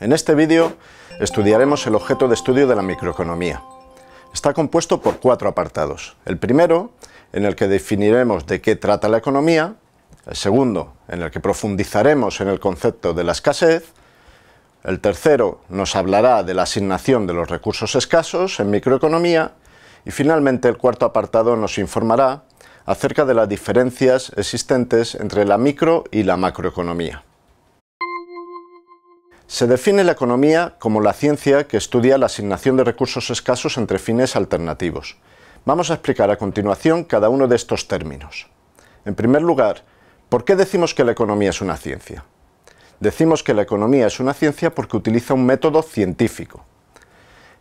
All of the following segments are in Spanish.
En este vídeo estudiaremos el objeto de estudio de la microeconomía. Está compuesto por cuatro apartados. El primero, en el que definiremos de qué trata la economía. El segundo, en el que profundizaremos en el concepto de la escasez. El tercero nos hablará de la asignación de los recursos escasos en microeconomía. Y finalmente el cuarto apartado nos informará acerca de las diferencias existentes entre la micro y la macroeconomía. Se define la economía como la ciencia que estudia la asignación de recursos escasos entre fines alternativos. Vamos a explicar a continuación cada uno de estos términos. En primer lugar, ¿por qué decimos que la economía es una ciencia? Decimos que la economía es una ciencia porque utiliza un método científico.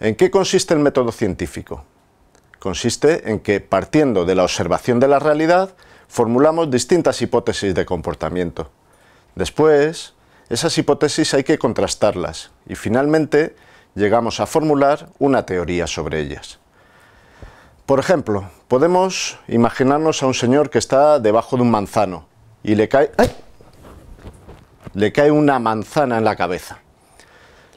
¿En qué consiste el método científico? Consiste en que, partiendo de la observación de la realidad, formulamos distintas hipótesis de comportamiento. Después, esas hipótesis hay que contrastarlas y finalmente llegamos a formular una teoría sobre ellas. Por ejemplo, podemos imaginarnos a un señor que está debajo de un manzano y le cae... una manzana en la cabeza.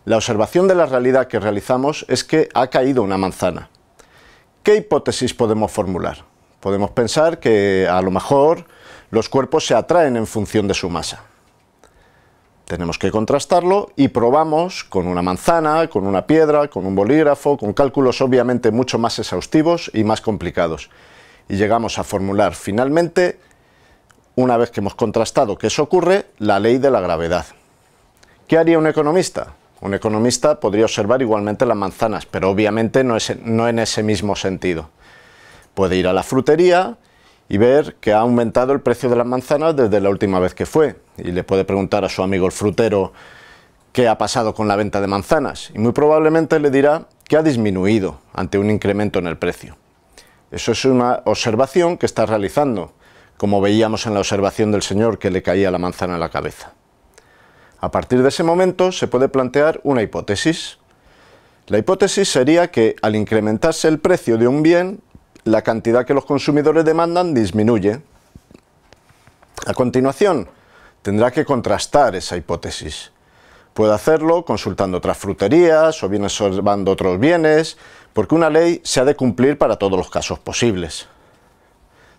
La observación de la realidad que realizamos es que ha caído una manzana. ¿Qué hipótesis podemos formular? Podemos pensar que a lo mejor los cuerpos se atraen en función de su masa. Tenemos que contrastarlo y probamos con una manzana, con una piedra, con un bolígrafo, con cálculos obviamente mucho más exhaustivos y más complicados. Y llegamos a formular finalmente, una vez que hemos contrastado que eso ocurre, la ley de la gravedad. ¿Qué haría un economista? Un economista podría observar igualmente las manzanas, pero obviamente no, no en ese mismo sentido. Puede ir a la frutería y ver que ha aumentado el precio de las manzanas desde la última vez que fue, y le puede preguntar a su amigo el frutero qué ha pasado con la venta de manzanas y muy probablemente le dirá que ha disminuido ante un incremento en el precio. Eso es una observación que está realizando, como veíamos en la observación del señor que le caía la manzana en la cabeza. A partir de ese momento se puede plantear una hipótesis. La hipótesis sería que al incrementarse el precio de un bien, la cantidad que los consumidores demandan disminuye. A continuación, tendrá que contrastar esa hipótesis. Puede hacerlo consultando otras fruterías o bien observando otros bienes, porque una ley se ha de cumplir para todos los casos posibles.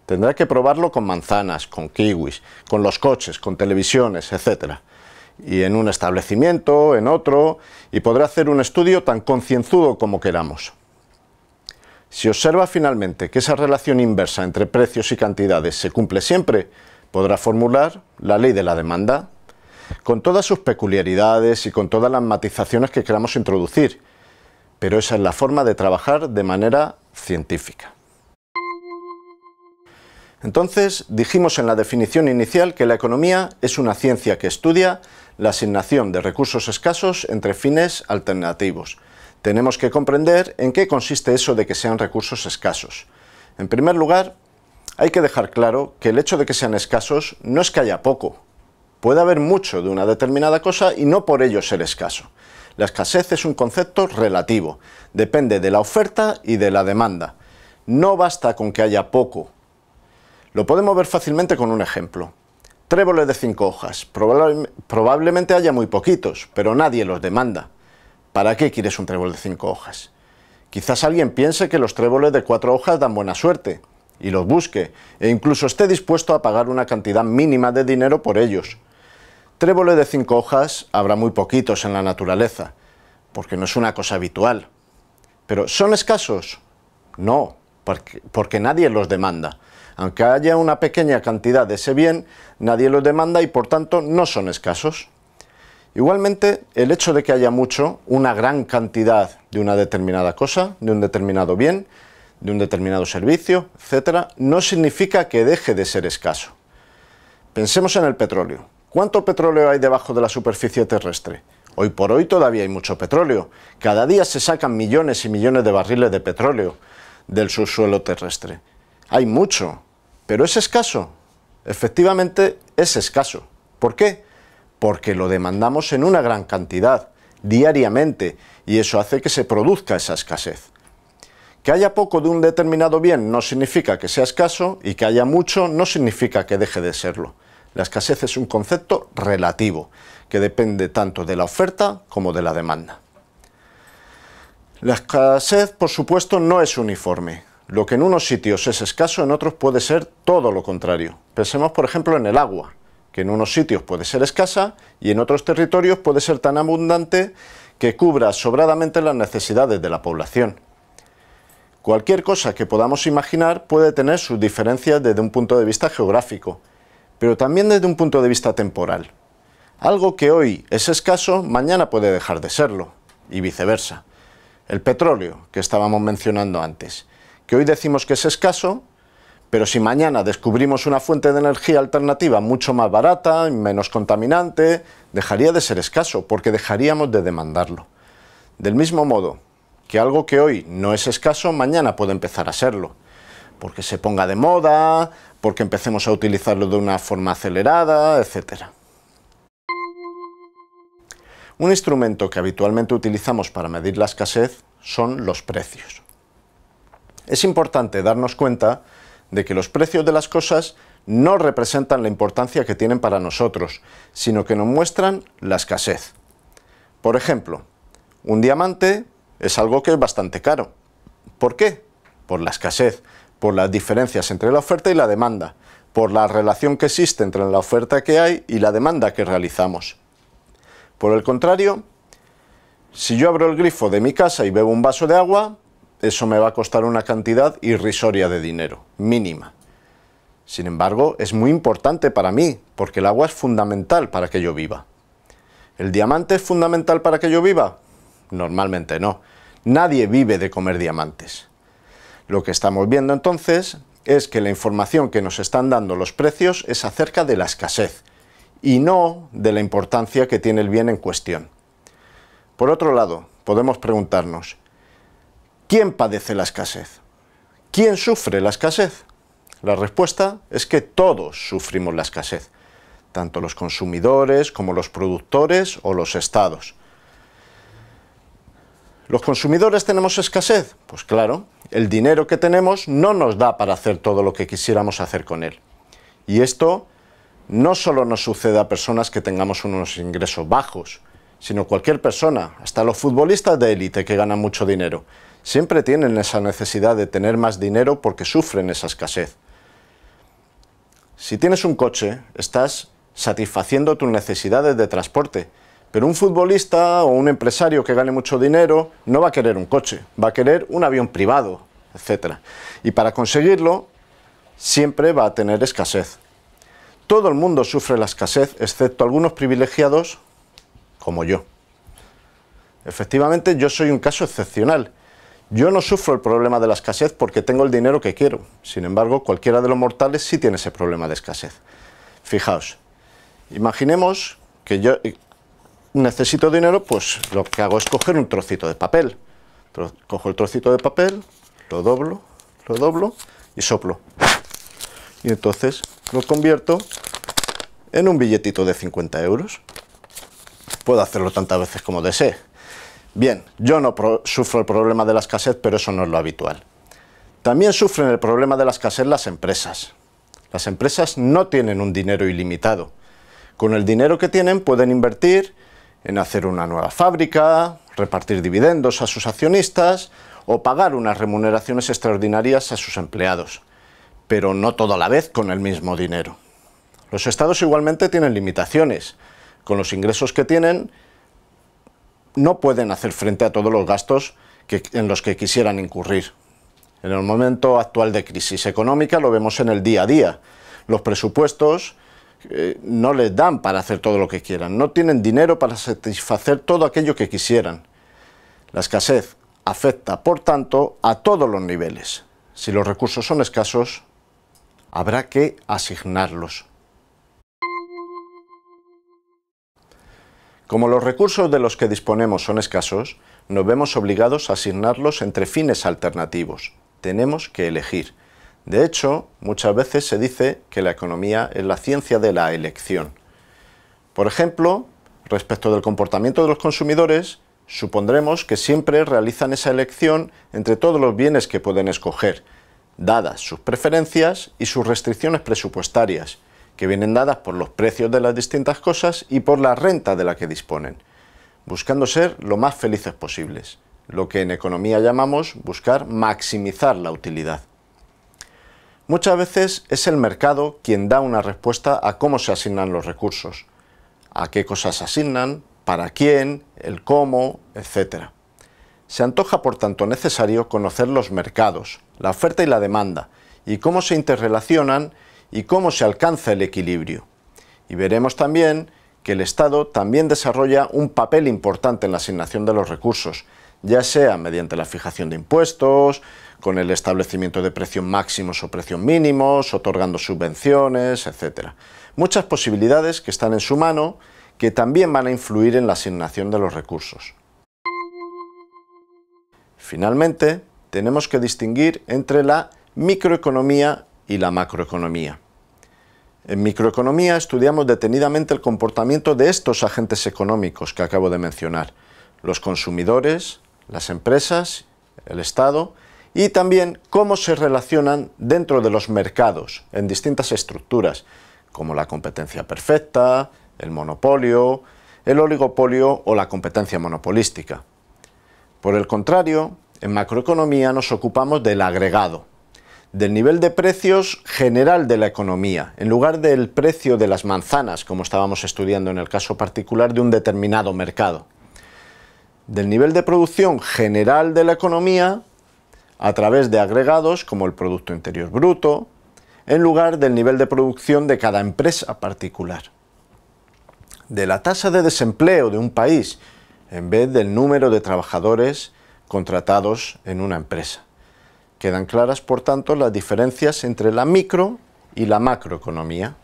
Tendrá que probarlo con manzanas, con kiwis, con los coches, con televisiones, etc. Y en un establecimiento, en otro, y podrá hacer un estudio tan concienzudo como queramos. Si observa finalmente que esa relación inversa entre precios y cantidades se cumple siempre, podrá formular la ley de la demanda, con todas sus peculiaridades y con todas las matizaciones que queramos introducir, pero esa es la forma de trabajar de manera científica. Entonces, dijimos en la definición inicial que la economía es una ciencia que estudia la asignación de recursos escasos entre fines alternativos. Tenemos que comprender en qué consiste eso de que sean recursos escasos. En primer lugar, hay que dejar claro que el hecho de que sean escasos no es que haya poco. Puede haber mucho de una determinada cosa y no por ello ser escaso. La escasez es un concepto relativo, depende de la oferta y de la demanda. No basta con que haya poco. Lo podemos ver fácilmente con un ejemplo. Tréboles de cinco hojas. probablemente haya muy poquitos, pero nadie los demanda. ¿Para qué quieres un trébol de cinco hojas? Quizás alguien piense que los tréboles de cuatro hojas dan buena suerte, y los busque, e incluso esté dispuesto a pagar una cantidad mínima de dinero por ellos. Tréboles de cinco hojas habrá muy poquitos en la naturaleza, porque no es una cosa habitual. Pero ¿son escasos? No, porque, porque nadie los demanda. Aunque haya una pequeña cantidad de ese bien, nadie los demanda y por tanto no son escasos. Igualmente, el hecho de que haya mucho, una gran cantidad de una determinada cosa, de un determinado bien, de un determinado servicio, etcétera, no significa que deje de ser escaso. Pensemos en el petróleo. ¿Cuánto petróleo hay debajo de la superficie terrestre? Hoy por hoy todavía hay mucho petróleo. Cada día se sacan millones y millones de barriles de petróleo del subsuelo terrestre. Hay mucho, pero es escaso. Efectivamente, es escaso. ¿Por qué? Porque lo demandamos en una gran cantidad, diariamente, y eso hace que se produzca esa escasez. Que haya poco de un determinado bien no significa que sea escaso y que haya mucho no significa que deje de serlo. La escasez es un concepto relativo, que depende tanto de la oferta como de la demanda. La escasez, por supuesto, no es uniforme. Lo que en unos sitios es escaso, en otros puede ser todo lo contrario. Pensemos, por ejemplo, en el agua, que en unos sitios puede ser escasa y en otros territorios puede ser tan abundante que cubra sobradamente las necesidades de la población. Cualquier cosa que podamos imaginar puede tener sus diferencias desde un punto de vista geográfico, pero también desde un punto de vista temporal. Algo que hoy es escaso, mañana puede dejar de serlo, y viceversa. El petróleo, que estábamos mencionando antes, que hoy decimos que es escaso, pero si mañana descubrimos una fuente de energía alternativa mucho más barata, y menos contaminante, dejaría de ser escaso, porque dejaríamos de demandarlo. Del mismo modo, que algo que hoy no es escaso, mañana puede empezar a serlo. Porque se ponga de moda, porque empecemos a utilizarlo de una forma acelerada, etc. Un instrumento que habitualmente utilizamos para medir la escasez son los precios. Es importante darnos cuenta de que los precios de las cosas no representan la importancia que tienen para nosotros, sino que nos muestran la escasez. Por ejemplo, un diamante es algo que es bastante caro. ¿Por qué? Por la escasez, por las diferencias entre la oferta y la demanda, por la relación que existe entre la oferta que hay y la demanda que realizamos. Por el contrario, si yo abro el grifo de mi casa y bebo un vaso de agua, eso me va a costar una cantidad irrisoria de dinero, mínima. Sin embargo, es muy importante para mí, porque el agua es fundamental para que yo viva. ¿El diamante es fundamental para que yo viva? Normalmente no. Nadie vive de comer diamantes. Lo que estamos viendo entonces es que la información que nos están dando los precios es acerca de la escasez y no de la importancia que tiene el bien en cuestión. Por otro lado, podemos preguntarnos, ¿quién padece la escasez? ¿Quién sufre la escasez? La respuesta es que todos sufrimos la escasez, tanto los consumidores como los productores o los estados. ¿Los consumidores tenemos escasez? Pues claro, el dinero que tenemos no nos da para hacer todo lo que quisiéramos hacer con él. Y esto no solo nos sucede a personas que tengamos unos ingresos bajos, sino cualquier persona, hasta los futbolistas de élite que ganan mucho dinero, siempre tienen esa necesidad de tener más dinero porque sufren esa escasez. Si tienes un coche, estás satisfaciendo tus necesidades de transporte, pero un futbolista o un empresario que gane mucho dinero no va a querer un coche, va a querer un avión privado, etc. Y para conseguirlo siempre va a tener escasez. Todo el mundo sufre la escasez, excepto algunos privilegiados como yo. Efectivamente, yo soy un caso excepcional. Yo no sufro el problema de la escasez porque tengo el dinero que quiero. Sin embargo, cualquiera de los mortales sí tiene ese problema de escasez. Fijaos, imaginemos que yo, necesito dinero, pues lo que hago es coger un trocito de papel. cojo el trocito de papel, lo doblo, lo doblo y soplo. Y entonces lo convierto en un billetito de 50 euros. Puedo hacerlo tantas veces como desee. Bien, yo no sufro el problema de la escasez, pero eso no es lo habitual. También sufren el problema de la escasez las empresas. Las empresas no tienen un dinero ilimitado. Con el dinero que tienen pueden invertir en hacer una nueva fábrica, repartir dividendos a sus accionistas o pagar unas remuneraciones extraordinarias a sus empleados, pero no todo a la vez con el mismo dinero. Los estados igualmente tienen limitaciones. Con los ingresos que tienen, no pueden hacer frente a todos los gastos en los que quisieran incurrir. En el momento actual de crisis económica lo vemos en el día a día. Los presupuestos eh, no les dan para hacer todo lo que quieran, no tienen dinero para satisfacer todo aquello que quisieran. La escasez afecta, por tanto, a todos los niveles. Si los recursos son escasos, habrá que asignarlos. Como los recursos de los que disponemos son escasos, nos vemos obligados a asignarlos entre fines alternativos. Tenemos que elegir. De hecho, muchas veces se dice que la economía es la ciencia de la elección. Por ejemplo, respecto del comportamiento de los consumidores, supondremos que siempre realizan esa elección entre todos los bienes que pueden escoger, dadas sus preferencias y sus restricciones presupuestarias, que vienen dadas por los precios de las distintas cosas y por la renta de la que disponen, buscando ser lo más felices posibles, lo que en economía llamamos buscar maximizar la utilidad. Muchas veces es el mercado quien da una respuesta a cómo se asignan los recursos, a qué cosas se asignan, para quién, el cómo, etc. Se antoja por tanto necesario conocer los mercados, la oferta y la demanda, y cómo se interrelacionan y cómo se alcanza el equilibrio. Y veremos también que el Estado también desarrolla un papel importante en la asignación de los recursos, ya sea mediante la fijación de impuestos, con el establecimiento de precios máximos o precios mínimos, otorgando subvenciones, etc. Muchas posibilidades que están en su mano que también van a influir en la asignación de los recursos. Finalmente, tenemos que distinguir entre la microeconomía y la macroeconomía. En microeconomía estudiamos detenidamente el comportamiento de estos agentes económicos que acabo de mencionar, los consumidores, las empresas, el Estado y también cómo se relacionan dentro de los mercados en distintas estructuras, como la competencia perfecta, el monopolio, el oligopolio o la competencia monopolística. Por el contrario, en macroeconomía nos ocupamos del agregado, del nivel de precios general de la economía, en lugar del precio de las manzanas, como estábamos estudiando en el caso particular de un determinado mercado. Del nivel de producción general de la economía a través de agregados como el Producto Interior Bruto, en lugar del nivel de producción de cada empresa particular. De la tasa de desempleo de un país, en vez del número de trabajadores contratados en una empresa. Quedan claras, por tanto, las diferencias entre la micro y la macroeconomía.